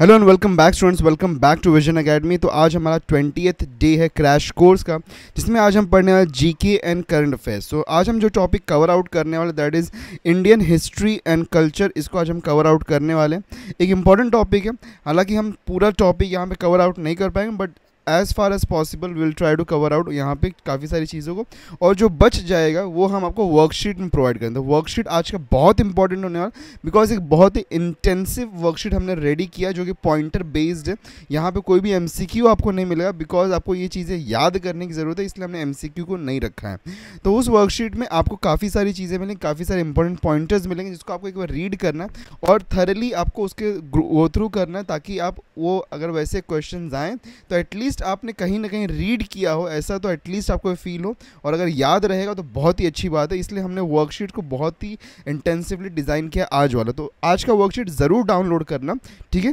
Hello and welcome back students welcome back to Vision Academy तो आज हमारा twentieth day है क्रैश कोर्स का जिसमें आज हम पढ़ने वाले जीके एंड करंट अफेयर्स तो आज हम जो टॉपिक कवर आउट करने वाले that is Indian history and culture इसको आज हम कवर आउट करने वाले हैं एक इंपॉर्टेंट टॉपिक है हालांकि हम पूरा टॉपिक यहाँ पर कवर आउट नहीं कर पाएंगे but as far as possible will try to cover out यहाँ पे काफ़ी सारी चीज़ों को और जो बच जाएगा वो हम आपको वर्कशीट में प्रोवाइड करेंगे वर्कशीट आज का बहुत इंपॉर्टेंट होने वाला बिकॉज एक बहुत ही इंटेंसिव वर्कशीट हमने रेडी किया जो कि पॉइंटर बेस्ड है यहाँ पर कोई भी एम आपको नहीं मिलेगा बिकॉज आपको ये चीज़ें याद करने की ज़रूरत है इसलिए हमने एम को नहीं रखा है तो उस वर्कशीट में आपको काफ़ी सारी चीज़ें मिलेंगी काफ़ी सारे इंपॉर्टेंट पॉइंटर्स मिलेंगे जिसको आपको एक बार रीड करना है और थरली आपको उसके वो थ्रू करना है ताकि आप वो अगर वैसे क्वेश्चन आएँ तो एटलीस्ट एटलीस्ट आपने कहीं ना कहीं रीड किया हो ऐसा तो एटलीस्ट आपको फील हो और अगर याद रहेगा तो बहुत ही अच्छी बात है इसलिए हमने वर्कशीट को बहुत ही इंटेंसिवली डिज़ाइन किया आज वाला तो आज का वर्कशीट ज़रूर डाउनलोड करना ठीक है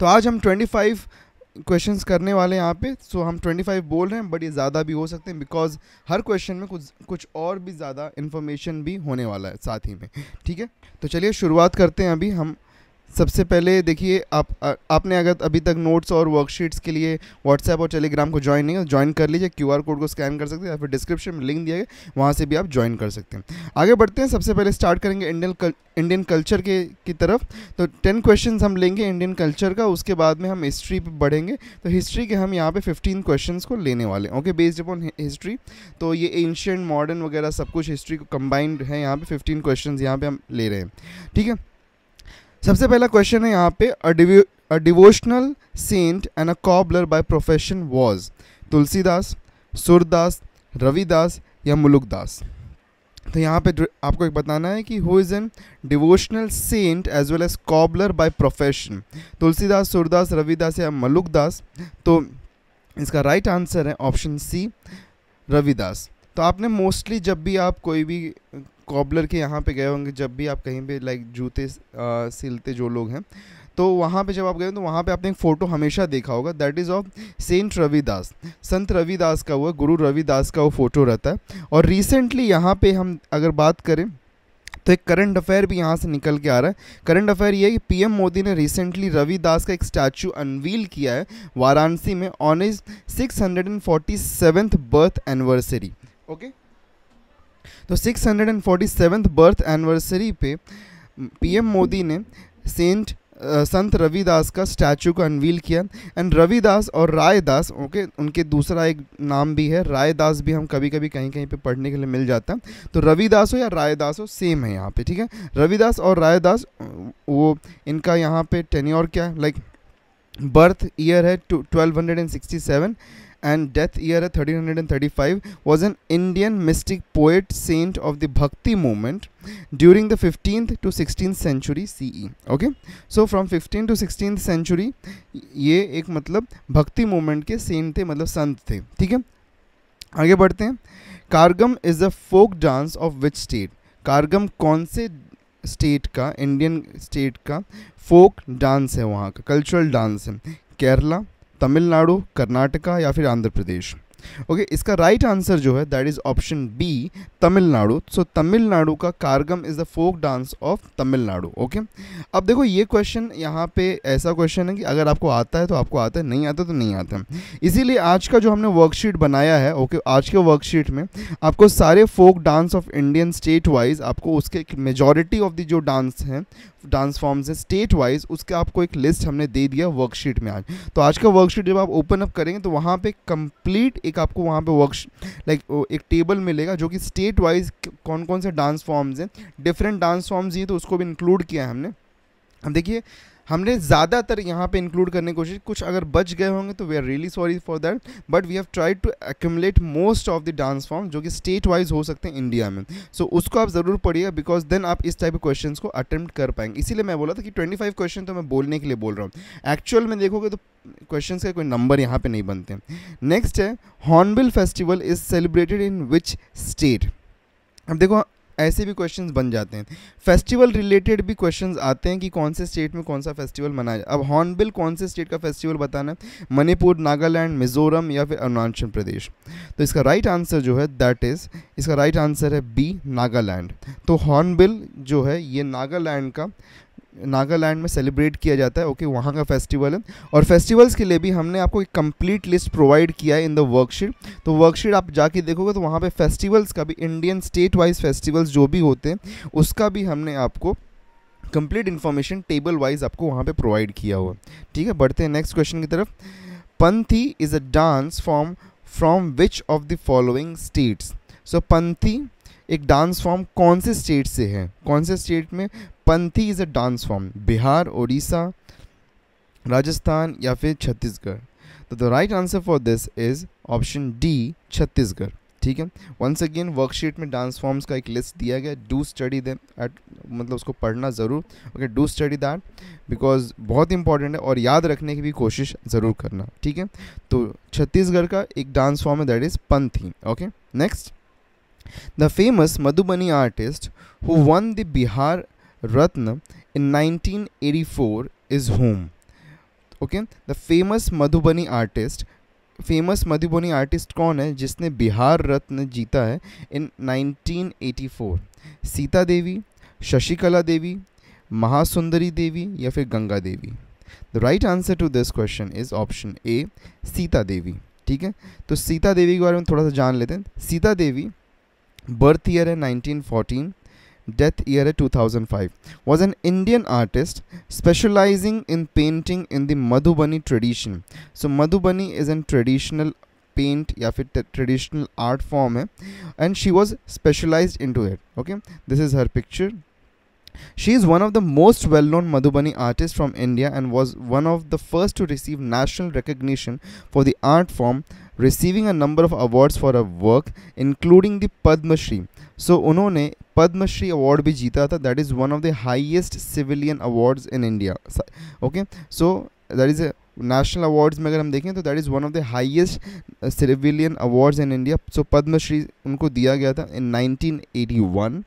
तो आज हम ट्वेंटी फाइव क्वेश्चंस करने वाले हैं यहाँ पे सो so, हम 25 बोल रहे हैं बट ये ज़्यादा भी हो सकते हैं बिकॉज हर क्वेश्चन में कुछ कुछ और भी ज़्यादा इन्फॉर्मेशन भी होने वाला है साथ ही में ठीक है तो चलिए शुरुआत करते हैं अभी हम सबसे पहले देखिए आप आ, आपने अगर अभी तक नोट्स और वर्कशीट्स के लिए व्हाट्सएप और टेलीग्राम को ज्वाइन नहीं है ज्वाइन कर लीजिए क्यू आर कोड को स्कैन कर सकते हैं या फिर डिस्क्रिप्शन में लिंक दिया गया वहाँ से भी आप ज्वाइन कर सकते हैं आगे बढ़ते हैं सबसे पहले स्टार्ट करेंगे इंडियन कल, इंडियन कल्चर के की तरफ तो टेन क्वेश्चन हम लेंगे इंडियन कल्चर का उसके बाद में हम हिस्ट्री पर बढ़ेंगे तो हिस्ट्री के हम यहाँ पर फिफ्टीन क्वेश्चन को लेने वाले हैं ओके बेस्ड अपॉन हिस्ट्री तो ये एंशियंट मॉडर्न वगैरह सब कुछ हिस्ट्री को कम्बाइंड है यहाँ पर फिफ्टीन क्वेश्चन यहाँ पर हम ले रहे हैं ठीक है सबसे पहला क्वेश्चन है यहाँ पे a devotional saint and a cobbler by profession was Tulsidas Surdas Ravidas या मुलुकदास तो यहाँ पे आपको एक बताना है कि who is an devotional saint as well as cobbler by profession Tulsidas Surdas Ravidas या मलुकदास तो इसका राइट right आंसर है ऑप्शन सी रविदास तो आपने मोस्टली जब भी आप कोई भी कॉबलर के यहाँ पे गए होंगे जब भी आप कहीं पे लाइक जूते सिलते जो लोग हैं तो वहाँ पे जब आप गए तो वहाँ पे आपने एक फ़ोटो हमेशा देखा होगा that is of saint Ravidas Sant Ravidas का हुआ गुरु रविदास का वो फ़ोटो रहता है और रिसेंटली यहाँ पे हम अगर बात करें तो एक करंट अफेयर भी यहाँ से निकल के आ रहा है करंट अफेयर ये है कि पीएम मोदी ने रिसेंटली रविदास का एक स्टैचू अनवील किया है वाराणसी में on is six hundred and forty seventh birth anniversary okay तो six hundred and forty seven birth anniversary पे पीएम मोदी ने सेंट uh, संत रविदास का स्टैचू को अनवील किया एंड रविदास और रायदास ओके उनके दूसरा एक नाम भी है रायदास भी हम कभी कभी कहीं कहीं पे पढ़ने के लिए मिल जाता है तो रविदास हो या रायदास हो सेम है यहाँ पे ठीक है रविदास और रायदास uh, वो इनका यहाँ पे टेन्योर क्या है लाइक बर्थ ईयर है twelve hundred and sixty seven and death year 1335 was an Indian mystic poet saint of the Bhakti movement during the 15th to 16th century CE. Okay, so from 15th to 16th century ye ek matlab bhakti movement ke saint the matlab sant the theek hai आगे बढ़ते हैं Karagam is the folk dance of which state Karagam कौन से state का Indian state का folk dance है वहाँ का कल्चरल डांस है केरला तमिलनाडु कर्नाटका या फिर आंध्र प्रदेश ओके okay, इसका राइट right आंसर जो है that is option B Tamil Nadu so Tamil Nadu का Karagam is the folk dance of Tamil Nadu okay अब देखो ये क्वेश्चन यहाँ पे ऐसा क्वेश्चन है कि अगर आपको आता है तो आपको आता है नहीं आता तो नहीं आता इसीलिए आज का जो हमने वर्कशीट बनाया है ओके okay, आज के वर्कशीट में आपको सारे folk dance of Indian state wise आपको उसके मेजोरिटी ऑफ द जो डांस हैं डांस फॉर्म्स हैं स्टेट वाइज उसके आपको एक लिस्ट हमने दे दिया वर्कशीट में आज तो आज का वर्कशीट जब आप ओपन अप करेंगे तो वहाँ पे कंप्लीट एक आपको वहाँ पे वर्क लाइक एक टेबल मिलेगा जो कि स्टेट वाइज कौन कौन से डांस फॉर्म्स हैं डिफरेंट डांस फॉर्म्स ये तो उसको भी इंक्लूड किया है हमने अब देखिए हमने ज़्यादातर यहाँ पे इंक्लूड करने की कोशिश कुछ अगर बच गए होंगे तो we are really sorry for that but we have tried to accumulate most of the dance form जो कि स्टेट वाइज हो सकते हैं इंडिया में सो so, उसको आप ज़रूर पढ़िएगा बिकॉज देन आप इस टाइप के क्वेश्चन को अटैम्प्ट कर पाएंगे इसीलिए मैं बोला था कि ट्वेंटी फाइव क्वेश्चन तो मैं बोलने के लिए बोल रहा हूँ एक्चुअल में देखोगे तो क्वेश्चन का कोई नंबर यहाँ पे नहीं बनते नेक्स्ट है Hornbill festival is celebrated in which state अब देखो ऐसे भी क्वेश्चन बन जाते हैं फेस्टिवल रिलेटेड भी क्वेश्चन आते हैं कि कौन से स्टेट में कौन सा फेस्टिवल मनाया जाए अब हॉर्नबिल कौन से स्टेट का फेस्टिवल बताना है मणिपुर नागालैंड मिजोरम या फिर अरुणाचल प्रदेश तो इसका राइट right आंसर जो है दैट इज़ इसका राइट right आंसर है बी नागालैंड तो हॉर्नबिल जो है ये नागालैंड का नागालैंड में सेलिब्रेट किया जाता है ओके okay, वहाँ का फेस्टिवल है और फेस्टिवल्स के लिए भी हमने आपको एक कंप्लीट लिस्ट प्रोवाइड किया है इन द वर्कशीट तो वर्कशीट आप जाके देखोगे तो वहाँ पे फेस्टिवल्स का भी इंडियन स्टेट वाइज फेस्टिवल्स जो भी होते हैं उसका भी हमने आपको कंप्लीट इन्फॉर्मेशन टेबल वाइज आपको वहाँ पर प्रोवाइड किया हुआ ठीक है बढ़ते हैं नेक्स्ट क्वेश्चन की तरफ Panthi is a dance form from which of the following states so Panthi एक डांस फॉर्म कौन से स्टेट से है कौन से स्टेट में Panthi is a dance form Bihar Orissa Rajasthan या फिर छत्तीसगढ़ तो the right answer for this is option D Chhattisgarh ठीक है वंस अगेन वर्कशीट में डांस फॉर्म्स का एक लिस्ट दिया गया डू स्टडी दैम एट मतलब उसको पढ़ना ज़रूर okay do study that because बहुत इंपॉर्टेंट है और याद रखने की भी कोशिश ज़रूर करना ठीक है तो छत्तीसगढ़ का एक डांस फॉर्म है that is Panthi okay next the famous Madhubani artist who won the Bihar Ratna in 1984 is whom? Okay the famous Madhubani artist famous Madhubani artist कौन है जिसने बिहार रत्न जीता है इन 1984 सीता देवी शशिकला देवी महासुंदरी देवी या फिर Ganga Devi the right answer to this question is option A Sita Devi ठीक है तो सीता देवी के बारे में थोड़ा सा जान लेते हैं सीता देवी बर्थ ईयर है 1914 death year 2005, was an Indian artist specializing in painting in the Madhubani tradition. So Madhubani is a traditional paint, या फिर traditional art form है and she was specialize in to it okay this is She is one of the most well known Madhubani artists from India and was one of the first to receive national recognition for the art form, receiving a number of awards for her work, including the Padma Shri, so so, उन्होंने Padma Shri award भी जीता था that is one of the highest civilian awards in India okay so that is national awards में अगर हम देखें तो that is one of the highest civilian awards in India so Padma Shri उनको दिया गया था in 1981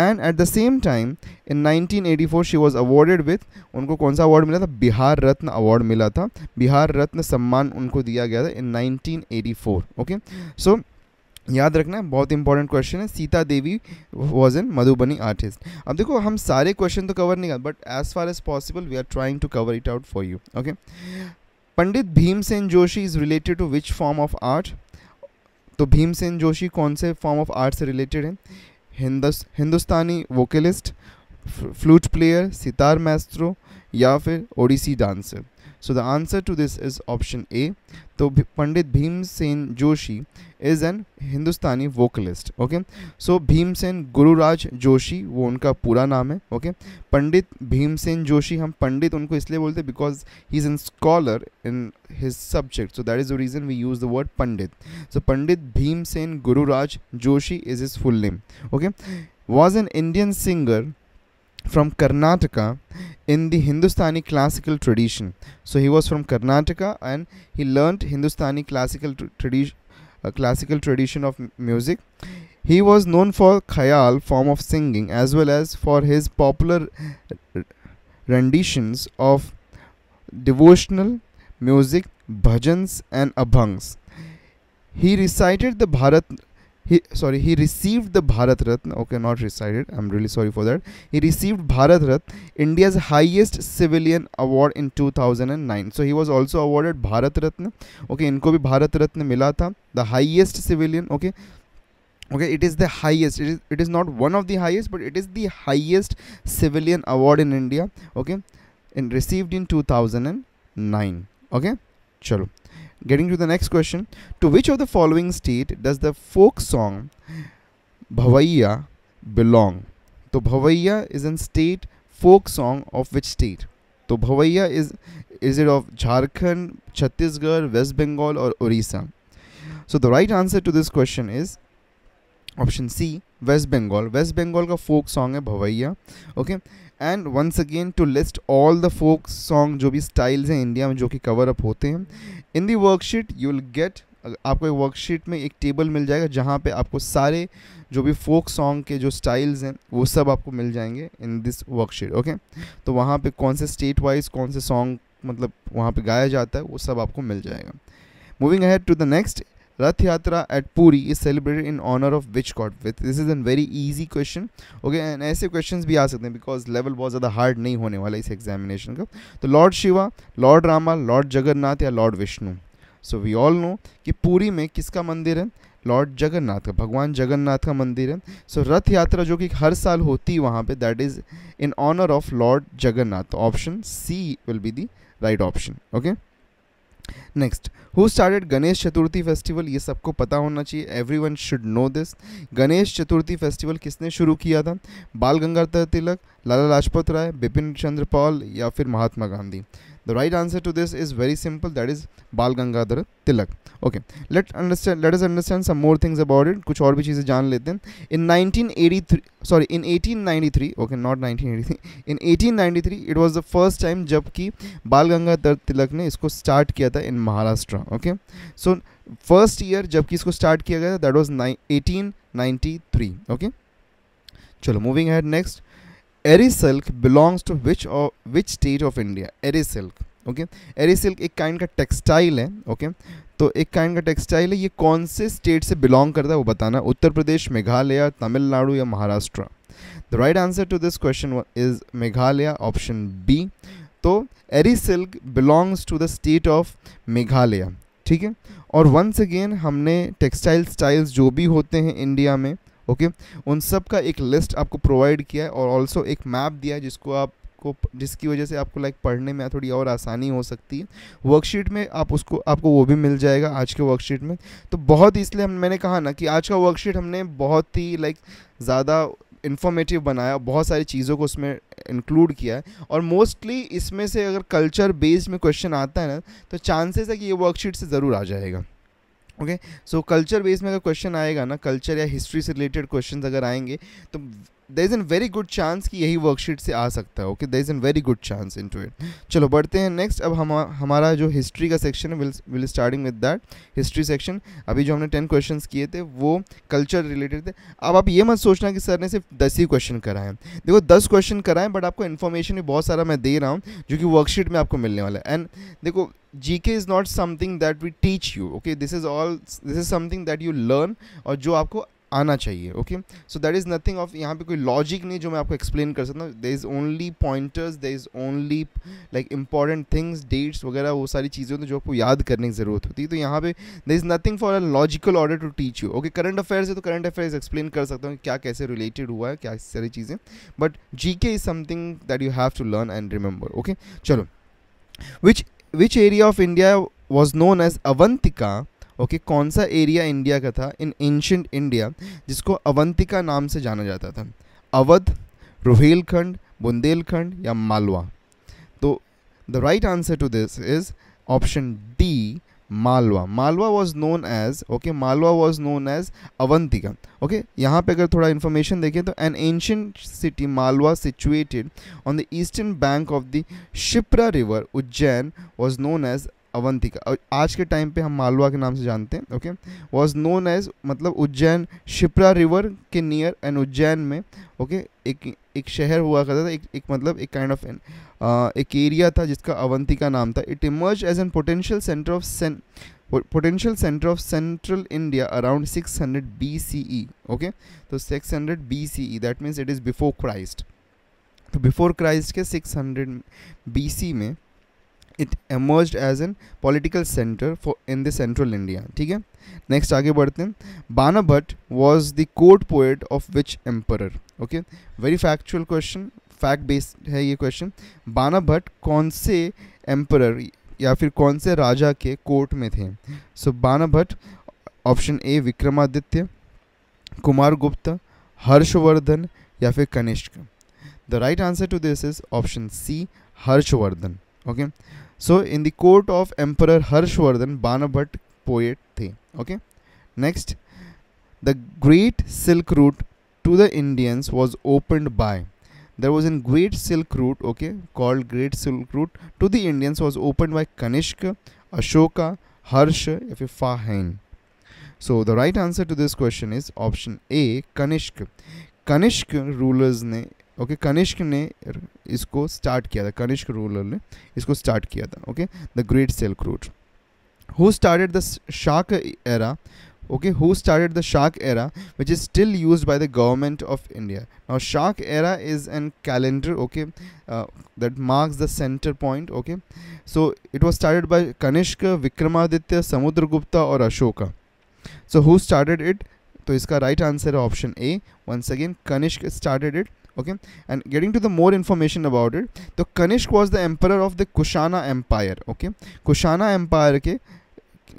and at the same time in 1984 she was awarded with उनको कौन सा अवार्ड मिला था बिहार रत्न अवार्ड मिला था बिहार रत्न सम्मान उनको दिया गया था इन नाइनटीन ओके सो याद रखना बहुत इंपॉर्टेंट क्वेश्चन है Sita Devi was an Madhubani artist अब देखो हम सारे क्वेश्चन तो कवर नहीं कर but as far as possible we are trying to cover it out for you okay Pandit Bhimsen Joshi is related to which form of art तो भीमसेन जोशी कौन से फॉर्म ऑफ आर्ट से रिलेटेड हैं Hindustani vocalist flute player sitar maestro या फिर Odissi dancer so the answer to this is option A तो Pandit Bhimsen Joshi is an Hindustani vocalist okay so Bhimsen Gururaj Joshi वो उनका पूरा नाम है ओके okay? पंडित भीमसेन जोशी हम पंडित उनको इसलिए बोलते because he is an scholar in his subject so that is the reason we use the word Pandit so Pandit Bhimsen Gururaj Joshi is is full name okay was an Indian singer from Karnataka in the Hindustani classical tradition. So he was from Karnataka and he learned Hindustani classical tradition, uh, classical tradition of music. He was known for khayal form of singing as well as for his popular renditions of devotional music, bhajans and abhangs. He recited the Bharat he sorry he received the Bharat Ratna okay not recited I'm really sorry for that he received Bharat Ratna India's highest civilian award in 2009 so he was also awarded Bharat Ratna okay inko bhi bharat ratna mila tha the highest civilian okay okay it is the highest it is, it is not one of the highest but it is the highest civilian award in India okay and received in 2009 okay chalo Getting to the next question. To which of the following state does the folk song Bhavaiya belong? So Bhavaiya is in state folk song of which state? So Bhavaiya is is it of Jharkhand, Chhattisgarh, West Bengal or Orissa? So the right answer to this question is option C, West Bengal. West bengal folk song song है Okay. And once again to list all the folk song जो भी styles हैं India में जो कि cover up होते हैं in the worksheet you will get आपको एक वर्कशीट में एक टेबल मिल जाएगा जहाँ पे आपको सारे जो भी फोक सॉन्ग के जो स्टाइल्स हैं वो सब आपको मिल जाएंगे इन दिस वर्कशीट ओके तो वहाँ पे कौन से स्टेट वाइज कौन से सॉन्ग मतलब वहाँ पे गाया जाता है वो सब आपको मिल जाएगा moving ahead to the next Rath Yatra at Puri is celebrated in honor of which god? This is a very easy question. Okay, and ऐसे questions भी आ सकते हैं because level बहुत ज़्यादा hard नहीं होने वाला इस examination का. तो Lord Shiva, Lord Rama, Lord Jagannath या Lord Vishnu. So we all know कि पूरी में किसका मंदिर है लॉर्ड जगन्नाथ का भगवान जगन्नाथ का मंदिर है सो so, रथ यात्रा जो कि हर साल होती है वहाँ पे that is in honour of Lord Jagannath option C will be the right option okay next who started Ganesh Chaturthi festival ये सबको पता होना चाहिए every one should know this Ganesh Chaturthi festival किसने शुरू किया था बाल गंगाधर तिलक लाला लाजपत राय बिपिन चंद्र पॉल या फिर महात्मा Gandhi The right answer to this is very simple. That is Bal Gangadhar Tilak. Okay. Let understand. Let us understand some more things about it. कुछ और भी चीज़ें जान लेते हैं. In 1983, sorry, in 1893. Okay, not 1983. In 1893, it was the first time जब कि बाल गंगाधर तिलक ने इसको स्टार्ट किया था in Maharashtra okay so first year जबकि इसको स्टार्ट किया गया था that was eighteen ninety three okay चलो moving ahead next eri silk belongs to which which state of India eri silk okay eri silk एक काइंड का टेक्सटाइल है ओके okay? तो एक काइंड का टेक्सटाइल है ये कौन से स्टेट से बिलोंग करता है वो बताना उत्तर प्रदेश मेघालय तमिलनाडु या Maharashtra the right answer to this question is Meghalaya option B तो eri silk belongs to the state of Meghalaya ठीक है और वंस अगेन हमने टेक्सटाइल स्टाइल्स जो भी होते हैं इंडिया में ओके उन सब का एक लिस्ट आपको प्रोवाइड किया है और ऑल्सो एक मैप दिया है जिसको आप को जिसकी वजह से आपको लाइक पढ़ने में थोड़ी और आसानी हो सकती है वर्कशीट में आप उसको आपको वो भी मिल जाएगा आज के वर्कशीट में तो बहुत इसलिए हम मैंने कहा ना कि आज का वर्कशीट हमने बहुत ही लाइक ज़्यादा इन्फॉर्मेटिव बनाया बहुत सारी चीज़ों को उसमें इंक्लूड किया है और मोस्टली इसमें से अगर कल्चर बेस्ड में क्वेश्चन आता है ना तो चांसेस है कि ये वर्कशीट से ज़रूर आ जाएगा ओके सो कल्चर बेस में अगर क्वेश्चन आएगा ना कल्चर या हिस्ट्री से रिलेटेड क्वेश्चन अगर आएंगे तो there is an very good chance कि यही वर्कशीट से आ सकता है okay there is an very good chance in to it चलो बढ़ते हैं नेक्स्ट अब हम हमारा जो हिस्ट्री का सेक्शन है will starting with that history section अभी जो हमने टेन क्वेश्चन किए थे वो कल्चर रिलेटेड थे अब आप ये मत सोचना कि सर ने सिर्फ दस ही क्वेश्चन कराएं देखो दस क्वेश्चन कराएं बट आपको इन्फॉर्मेशन भी बहुत सारा मैं दे रहा हूँ जो कि वर्कशीट में आपको मिलने वाला है एंड देखो G K is not something that we teach you okay this is all this is something that you learn और जो आपको आना चाहिए okay so that is nothing of यहाँ पे कोई लॉजिक नहीं जो मैं आपको एक्सप्लेन कर सकता हूँ there is only pointers there is only like important things dates वगैरह वो सारी चीज़ें होती जो आपको याद करने की ज़रूरत होती है तो यहाँ पे there is nothing for a logical order to teach you okay current affairs है तो करंट अफेयर्स एक्सप्लेन कर सकता हूँ क्या कैसे रिलेटेड हुआ है क्या सारी चीज़ें but G K is something that you have to learn and remember okay चलो which which area of India was known as Avantika okay okay, कौन सा एरिया इंडिया का था इन एंशंट इंडिया जिसको अवंतिका नाम से जाना जाता था अवध रुहेलखंड बुंदेलखंड या मालवा तो the right answer to this is option D Malwa Malwa was known as okay Malwa was known as Avantika okay यहाँ पे अगर थोड़ा इन्फॉर्मेशन देखें तो an ancient city Malwa situated on the eastern bank of the Shipra river Ujjain was known as Avantika आज के time पे हम मालवा के नाम से जानते हैं ओके वॉज नोन एज मतलब उज्जैन शिप्रा रिवर के नियर एंड उज्जैन में ओके okay, एक एक शहर हुआ करता था एक एक मतलब एक काइंड ऑफ एन एक एरिया था जिसका अवंतिका नाम था it emerge as an potential centre of सेन potential centre of central India around 600 hundred B C E okay तो 600 hundred B C E that means it is before Christ तो before Christ के 600 hundred B C में it emerge as an political centre for in the central India ठीक है next आगे बढ़ते हैं Bana Bhatt was the court poet of which emperor okay very factual question fact based है ये क्वेश्चन बाना भट्ट कौन से एम्पर या फिर कौन से राजा के कोर्ट में थे so so, Bana Bhatt option A Vikramaditya Kumar Gupta Harshvardhan या फिर Kanishka the right answer to this is option C Harshvardhan okay So in the court of Emperor Harshvardhan, Banabhat poet the. Okay. Next, the great silk route to the Indians was opened by. There was a great silk route, okay, called great silk route to the Indians was opened by Kanishka, Ashoka, Harsh, Fahin. So the right answer to this question is option A, Kanishka. Kanishka rulers ne okay Kanishka ने इसको start किया था Kanishka ruler ने इसको start किया था okay the great silk route who started the Shaka era okay who started the Shaka era which is still use by the government of India now Shaka era is an calendar okay that marks the centre point okay so it was started by Kanishka Vikramaditya Samudra और Ashoka so who started it तो इसका right answer है option A once again Kanishka started it okay and getting to the more information about it the kanishk was the emperor of the kushana empire okay kushana empire ke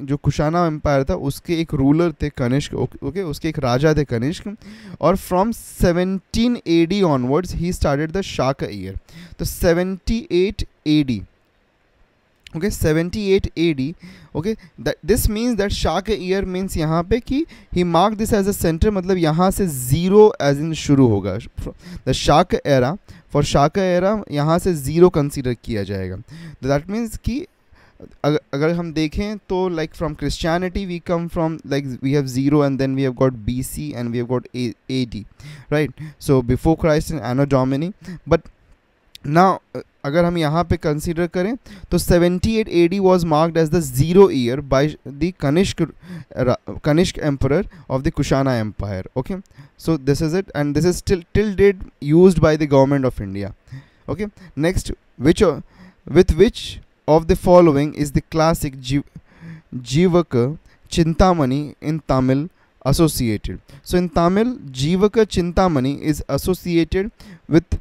जो कुशाना empire था उसके एक ruler थे Kanishka okay उसके एक राजा थे कनिष्क और from 17 AD onwards he started the Shaka year तो 78 AD okay seventy eight A D okay this means that Shaka year means यहाँ पे कि he mark this as a centre मतलब यहाँ से ज़ीरो एज इन शुरू होगा द शाक एरा फॉर शाक एरा यहाँ से ज़ीरो कंसिडर किया जाएगा दैट तो मीन्स कि अगर अगर हम देखें तो like from Christianity we come from like we have zero and then we have got B C and we have got A D right so before Christ and anno domini but ना अगर हम यहाँ पे consider करें तो 78 eight A D was marked as the zero year by the Kanishka Kanishka emperor of the Kushana empire okay so this is it and this is still till date use by the government of India okay next which with which of the following is the classic Jiva Jivaka Chintamani in Tamil associated so in tamil जीवक chintamani is associated with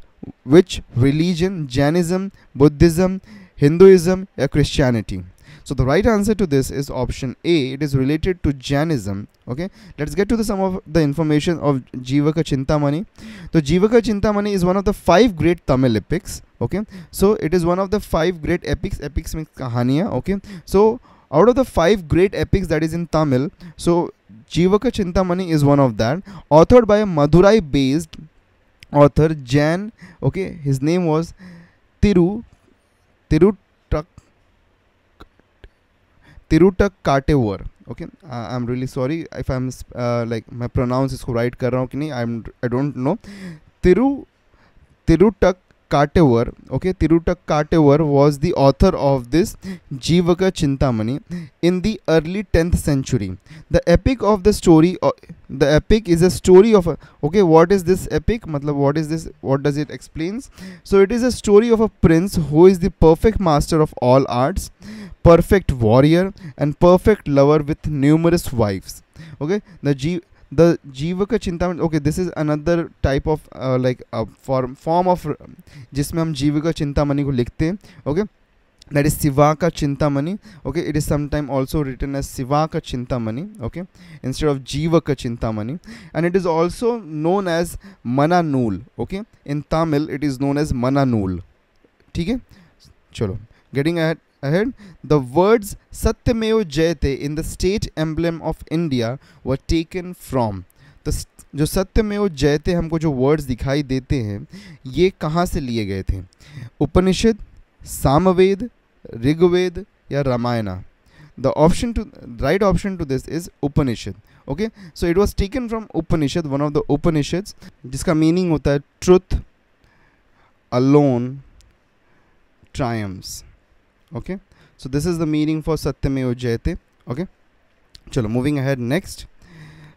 which religion, Jainism, Buddhism, Hinduism, or Christianity? So the right answer to this is option A. It is related to Jainism. Okay, let's get to the some of the information of Jivaka Chintamani. So Jivaka Chintamani is one of the five great Tamil epics. Okay, so it is one of the five great epics. Epics means kahaniya. Okay, so out of the five great epics that is in Tamil, so Jivaka Chintamani is one of that, authored by a Madurai-based author Jan okay his name was Tiru Tirutak Tirutak Katewar okay uh, I'm really sorry if I'm uh, like my pronounce इसको right कर रहा हूँ कि नहीं I'm I don't know Tiru Tirutak Katewar, okay, Tirutak Katewar was the author of this Jivaka Chintamani in the early 10th century. The epic of the story, uh, the epic is a story of, a, okay, what is this epic? Matlab, what is this? What does it explains? So it is a story of a prince who is the perfect master of all arts, perfect warrior and perfect lover with numerous wives. Okay, the G the Jivaka Chintamani okay this is another type of like form form of जिसमें हम जीवक money को लिखते हैं okay that is Jivaka Chintamani okay it is sometime also written as Jivaka Chintamani okay instead of Jivaka mani and it is also known as Mananool okay in Tamil it is known as Mananool ठीक है चलो getting at ahead the words satyameo jayate in the state emblem of india were taken from the जो सत्य में सत्यमेव जयते हमको जो वर्ड्स दिखाई देते हैं ये कहाँ से लिए गए थे उपनिषद सामवेद ऋग्वेद या Ramayana the option to right option to this is Upanishad okay so it was taken from Upanishad one of the Upanishads जिसका मीनिंग होता है truth alone triumphs okay so this is the meaning for Satya Satyamev Jayate okay चलो moving ahead next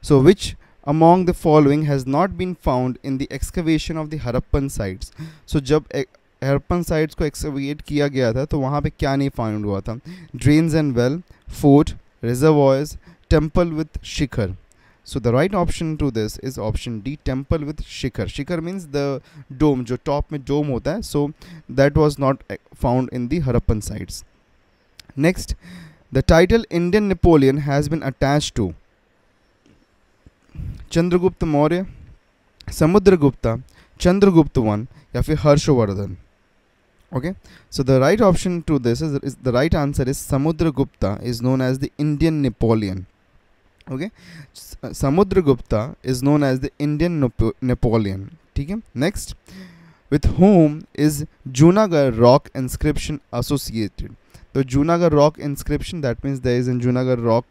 so which among the following has not been found in the excavation of the Harappan sites so जब Harappan sites को excavate किया गया था तो वहाँ पर क्या नहीं फाउंड हुआ था drains and well fort reservoirs temple with shikhar So the right option to this is option D temple with shikhar. Shikhar means the dome, जो top me dome होता है. So that was not eh, found in the Harappan sites. Next, the title Indian Napoleon has been attached to Chandragupta Maurya, Samudragupta, Chandragupta one, या फिर okay so the right option to this is, is, the right answer is samudragupta is known as the indian napoleon okay Samudra Gupta is known as the Indian Napoleon ठीक है next with whom is Junagadh rock inscription associated तो Junagadh rock inscription that means the is in Junagadh rock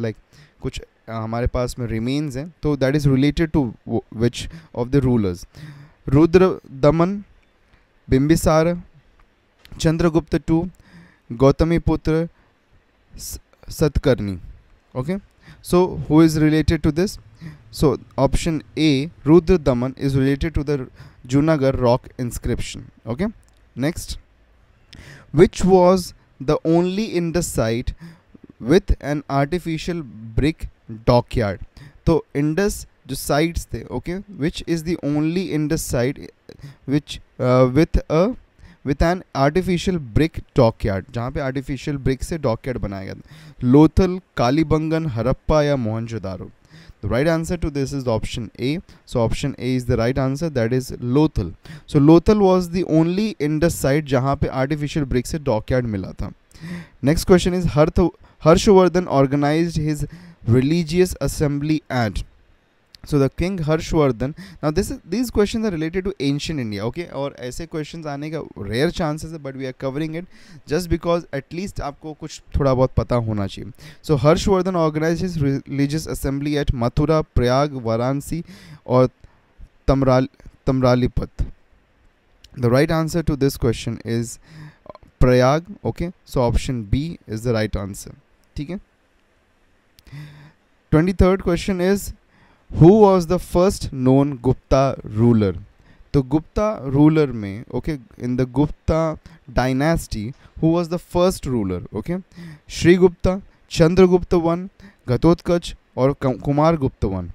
like कुछ uh, हमारे पास में remains हैं तो that is related to which of the rulers Rudradaman Bimbisara Chandragupta two Gautamiputra Satakarni okay okay? so who is related to this so option A Rudra Daman is related to the Junagar rock inscription okay next which was the only Indus site with an artificial brick dockyard? So Indus, जो the okay, which is the only Indus site eh, which uh, with a with an artificial brick dockyard जहाँ पे artificial brick से dockyard बनाया गया था लोथल कालीबंगन हरप्पा या Mohenjodaro The right answer to this is option A. So option A is the right answer that is Lothal. So Lothal was the only Indus site जहाँ पे artificial brick से dockyard मिला था Next question is Harth Harshvardhan organized his religious assembly at so the king Harshvardhan now this these question are related to ancient India okay और ऐसे क्वेश्चन आने का रेयर चांसेस है but we are covering it just because at least आपको कुछ थोड़ा बहुत पता होना चाहिए so so, Harshvardhan organise religious assembly at Mathura Prayag Varanasi और Tamrali Tamralipta the right answer to this question is Prayag okay so option B is the right answer ठीक है twenty third question is who was the first known Gupta ruler तो Gupta ruler में okay in the Gupta dynasty who was the first ruler okay Shri Gupta Chandragupta one Ghatotkacha और Kumar Gupta one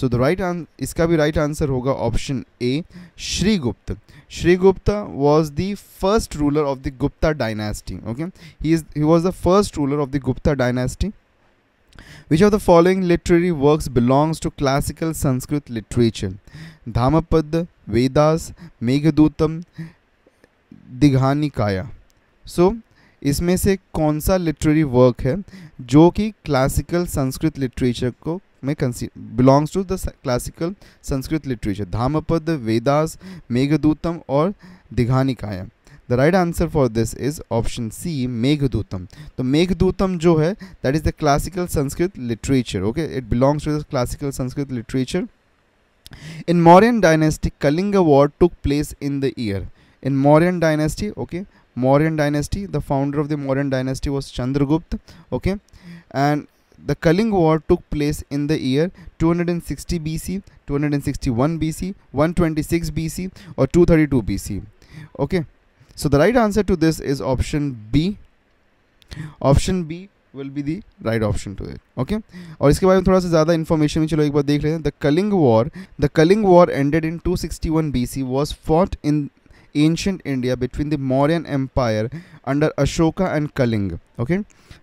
so the right इसका भी right right answer होगा option A Shrigupta Shrigupta was the first ruler of the Gupta dynasty okay he is he was the first ruler of the Gupta dynasty Which of the following literary works belongs to classical Sanskrit literature? Dhammapad, Vedas, Meghadutam, Dighanikaya so so, इसमें से कौन सा literary work है जो कि classical Sanskrit literature को में belongs to the classical Sanskrit literature Dhammapada Vedas Meghadutam और Dighanikaya The right answer for this is option C, Meghdutam. The Meghdutam, jo hai, that is the classical Sanskrit literature. Okay, it belongs to the classical Sanskrit literature. In Mauryan dynasty, Kalinga war took place in the year. In Mauryan dynasty, okay, Mauryan dynasty, the founder of the Mauryan dynasty was Chandragupta. Okay, and the Kalinga war took place in the year 260 BC, 261 BC, 126 BC, or 232 BC. Okay. So the right answer to this is option B. Option B will be the right option to it okay और इसके बारे में थोड़ा सा ज़्यादा information भी चलो एक बार देख लेते हैं the kaling war the kaling war ended in 261 bc was fought in ancient India between the Mauryan Empire under Ashoka and Kaling. Okay,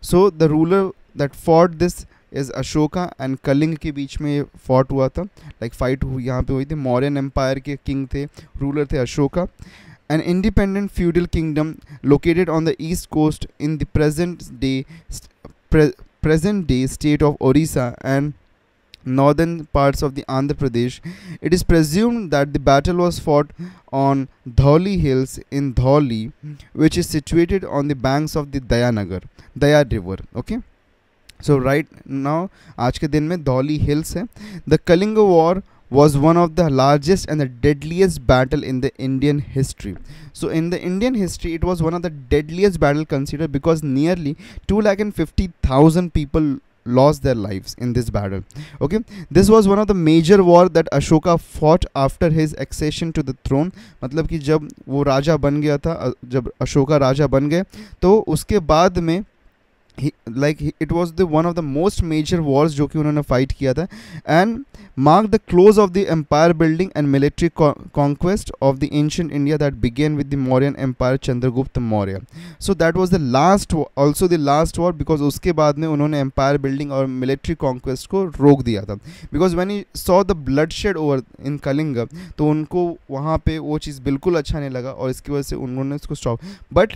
so the ruler that fought this is Ashoka and Kaling के बीच में fought हुआ था like fight यहाँ पे हुई थी Mauryan Empire के king थे ruler थे Ashoka an independent feudal kingdom located on the east coast in the present day pre present day state of Orissa and northern parts of the Andhra Pradesh. It is presumed that the battle was fought on Dhauli Hills in Dhauli, which is situated on the banks of the Dayanagar, Daya River. Okay. So right now, आज के दिन में Dhauli hills है was one of the largest and the deadliest battle in the Indian history. So in the Indian history, it was one of the deadliest battle considered because nearly 2,50,000 people lost their lives in this battle okay this was one of the major war that ashoka fought after his accession to the throne मतलब कि जब वो राजा बन गया था जब अशोका राजा बन गए तो उसके बाद में like it was the one of the most major wars जो कि उन्होंने फाइट किया था and mark the close of the empire building and military conquest of the ancient India that began with the Mauryan empire Chandragupta Maurya so that was the last also the last war because उसके बाद में उन्होंने empire building और military conquest को रोक दिया था because when you saw the bloodshed over in Kalinga तो उनको वहाँ पर वो चीज़ बिल्कुल अच्छा नहीं लगा और इसकी वजह से उन्होंने उसको stop but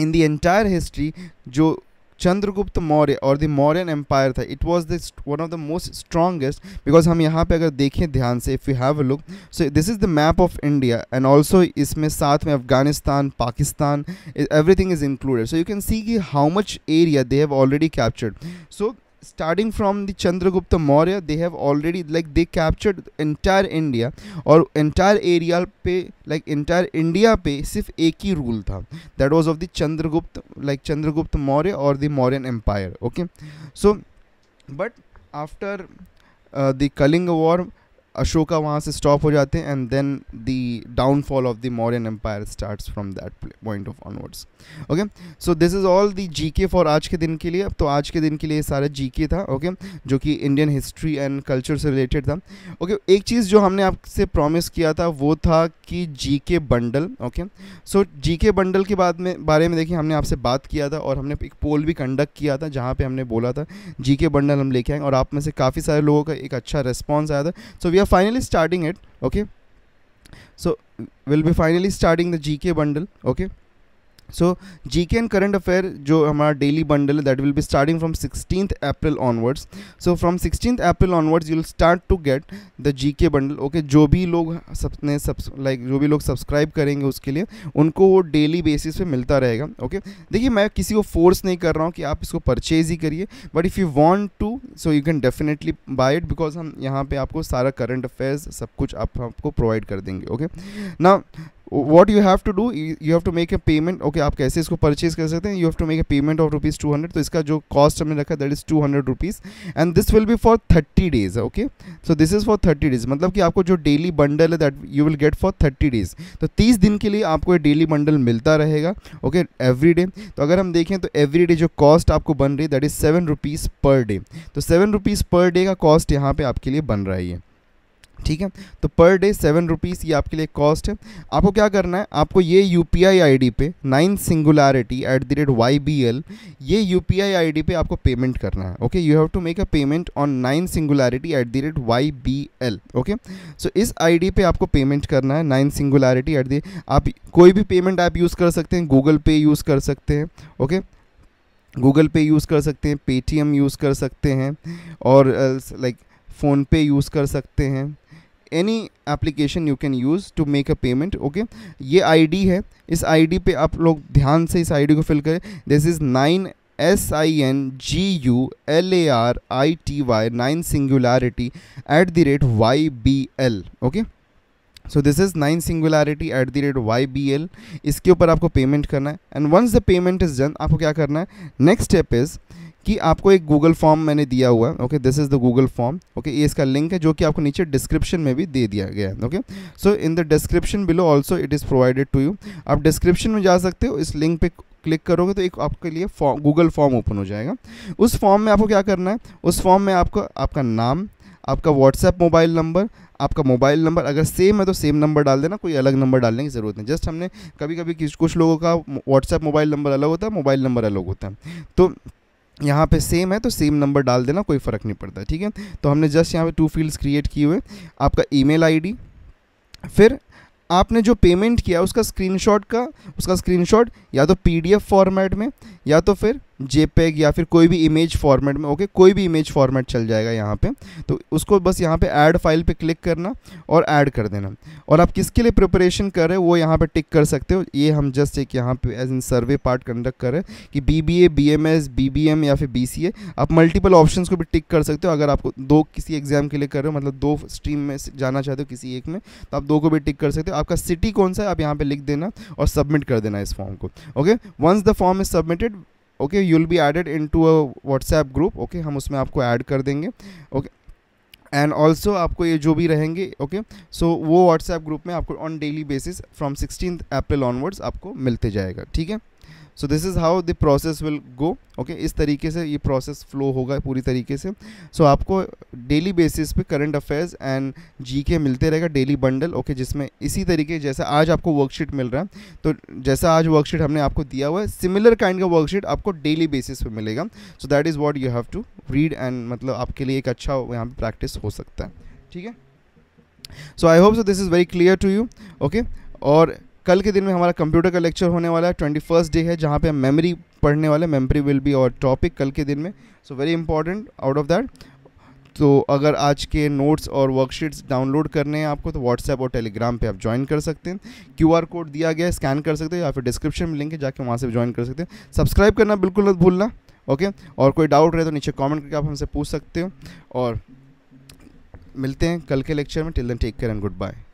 in the entire history जो चंद्रगुप्त मौर्य और द मौर्यन एम्पायर था it was then one of the most strongest because हम यहाँ पे अगर देखें ध्यान से if you have a look so this is the map of India and also इसमें साथ में Afghanistan Pakistan everything is included so you can see कि how much area they have already captured so starting from the Chandragupta Maurya they have already like they captured entire India और entire area पे like entire India पे सिर्फ एक ही rule था that was of the Chandragupta like Chandragupta Maurya और the Mauryan empire okay so but after the Kalinga war Ashoka वहाँ से स्टॉप हो जाते हैं and then the downfall of the modern empire start from that point of onwards okay so this is all the G K for आज के दिन के लिए अब तो आज के दिन के लिए सारा जी के था ओके okay? जो कि इंडियन हिस्ट्री एंड कल्चर से रिलेटेड था ओके okay? एक चीज़ जो हमने आपसे प्रॉमिस किया था वो था कि जी K bundle okay so G K bundle के बाद में बारे में देखिए हमने आपसे बात किया था और हमने एक पोल भी कंडक्ट किया था जहाँ पर हमने बोला था जी के बंडल हम लेके आएंगे और आप में से काफ़ी सारे लोगों का एक अच्छा रिस्पॉन्स आया था so we are finally starting it okay so we'll be finally starting the gk bundle okay so G K and current affair जो हमारा डेली बंडल है that will be starting from sixteen April onwards so from sixteen April onwards you will start to get the G K bundle okay जो भी लोग अपने like जो भी लोग सब्सक्राइब करेंगे उसके लिए उनको वो डेली बेसिस पे मिलता रहेगा ओके okay? देखिए मैं किसी को फोर्स नहीं कर रहा हूँ कि आप इसको परचेज ही करिए but if you want to so you can definitely buy it because हम यहाँ पर आपको सारा करंट अफेयर्स सब कुछ आप, आपको प्रोवाइड कर देंगे ओके ना what you have to do you have to make a payment okay आप कैसे इसको परचेज कर सकते हैं you have to make a payment of rupees two hundred तो इसका जो कॉस्ट हमने रखा that is two hundred rupees and this will be for thirty days okay so this is for thirty days मतलब कि आपको जो डेली बंडल है that you will get for thirty days तो तीस दिन के लिए आपको ये डेली बंडल मिलता रहेगा ओके एवरी डे तो अगर हम देखें तो एवरी डे जो कॉस्ट आपको बन रही है that is seven rupees per day तो सेवन रुपीज़ पर डे का कॉस्ट यहाँ पर आपके लिए बन रहा है ठीक है तो पर डे सेवन रुपीज़ ये आपके लिए कॉस्ट है आपको क्या करना है आपको ये U P I I D पे nine singularity at the rate Y B L ये U P I I D पे आपको पेमेंट करना है okay you have to make a payment on nine singularity at the rate Y B L okay so इस I D पे आपको payment करना है नाइन सिंगुलरिटी एट द आप कोई भी पेमेंट ऐप यूज़ कर सकते हैं गूगल पे यूज़ कर सकते हैं ओके गूगल पे यूज़ कर सकते हैं पेटीएम यूज़ कर सकते हैं और लाइक फ़ोनपे यूज़ कर सकते हैं any application you can use to make a payment okay ये आईडी है इस आईडी पे आप लोग ध्यान से इस आईडी को फिल करें this is nine S I N G U L A R I T Y nine singularity at the rate Y B L okay so this is nine singularity at the rate Y B L इसके ऊपर आपको payment करना है and once the payment is done आपको क्या करना है next step is कि आपको एक गूगल फॉर्म मैंने दिया हुआ है okay this is the Google form okay ये इसका लिंक है जो कि आपको नीचे डिस्क्रिप्शन में भी दे दिया गया है okay so in the description below also it is provided to you आप डिस्क्रिप्शन में जा सकते हो इस लिंक पे क्लिक करोगे तो एक आपके लिए फॉर्म गूगल फॉर्म ओपन हो जाएगा उस फॉर्म में आपको क्या करना है उस फॉर्म में आपको आपका नाम आपका व्हाट्सएप मोबाइल नंबर आपका मोबाइल नंबर अगर सेम है तो सेम नंबर डाल देना कोई अलग नंबर डालने की ज़रूरत नहीं जस्ट हमने कभी कभी कुछ लोगों का व्हाट्सएप मोबाइल नंबर अलग होता है मोबाइल नंबर अलग होता है तो यहाँ पे सेम है तो सेम नंबर डाल देना कोई फ़र्क नहीं पड़ता ठीक है तो हमने जस्ट यहाँ पे टू फील्ड्स क्रिएट किए हुए आपका ईमेल आईडी फिर आपने जो पेमेंट किया उसका स्क्रीनशॉट का उसका स्क्रीनशॉट या तो पीडीएफ फॉर्मेट में या तो फिर जेपेग या फिर कोई भी इमेज फॉर्मेट में ओके कोई भी इमेज फॉर्मेट चल जाएगा यहाँ पे तो उसको बस यहाँ पे ऐड फाइल पे क्लिक करना और ऐड कर देना और आप किसके लिए प्रिपरेशन कर रहे हो वो यहाँ पे टिक कर सकते हो ये हम जस्ट एक यहाँ पे as in survey part conduct कर रहे हैं कि B B A B M S B B M या फिर बी सी ए आप मल्टीपल ऑप्शन को भी टिक कर सकते हो अगर आपको दो किसी एग्जाम के लिए कर रहे हो मतलब दो स्ट्रीम में जाना चाहते हो किसी एक में तो आप दो को भी टिक कर सकते हो आपका सिटी कौन सा है आप यहाँ पर लिख देना और सबमिट कर देना इस फॉर्म को okay once the form is submitted okay you will be added into a WhatsApp group okay हम उसमें आपको ऐड कर देंगे ओके एंड ऑल्सो आपको ये जो भी रहेंगे ओके सो वो व्हाट्सएप ग्रुप में आपको on daily basis from sixteen April onwards आपको मिलते जाएगा ठीक है so this is how the process will go okay इस तरीके से ये प्रोसेस फ्लो होगा पूरी तरीके से सो so, आपको डेली बेसिस पे current affairs and G K मिलते रहेगा डेली बंडल ओके जिसमें इसी तरीके जैसा आज आपको वर्कशीट मिल रहा है तो जैसा आज वर्कशीट हमने आपको दिया हुआ है सिमिलर काइंड का वर्कशीट आपको डेली बेसिस पे मिलेगा so that is what you have to read and मतलब आपके लिए एक अच्छा यहाँ पर प्रैक्टिस हो सकता है ठीक है so I hope so this is very clear to you okay और कल के दिन में हमारा कंप्यूटर का लेक्चर होने वाला है ट्वेंटी फर्स्ट डे है जहाँ पे हम मेमोरी पढ़ने वाले मेमोरी विल बी और टॉपिक कल के दिन में so very important out of that तो अगर आज के नोट्स और वर्कशीट्स डाउनलोड करने हैं आपको तो व्हाट्सएप और टेलीग्राम पे आप ज्वाइन कर सकते हैं क्यूआर कोड दिया गया है स्कैन कर सकते हैं या फिर डिस्क्रिप्शन में लिंक है जाके वहाँ से ज्वाइन कर सकते हैं सब्सक्राइब करना बिल्कुल मत भूलना ओके और कोई डाउट रहे तो नीचे कॉमेंट करके आप हमसे पूछ सकते हो और मिलते हैं कल के लेक्चर में till then take care and good bye